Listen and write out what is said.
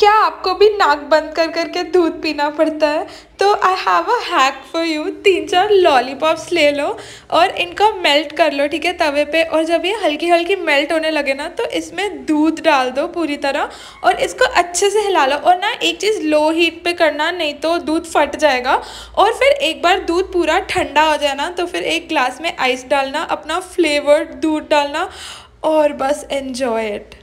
क्या आपको भी नाक बंद कर करके दूध पीना पड़ता है तो I have a hack for you तीन चार लॉलीपॉप्स ले लो और इनका मेल्ट कर लो ठीक है तवे पे और जब ये हल्की हल्की मेल्ट होने लगे ना तो इसमें दूध डाल दो पूरी तरह और इसको अच्छे से हिला लो और ना एक चीज़ लो हीट पे करना नहीं तो दूध फट जाएगा और फिर एक बार दूध पूरा ठंडा हो जाए ना तो फिर एक ग्लास में आइस डालना अपना फ्लेवर्ड दूध डालना और बस एन्जॉय इट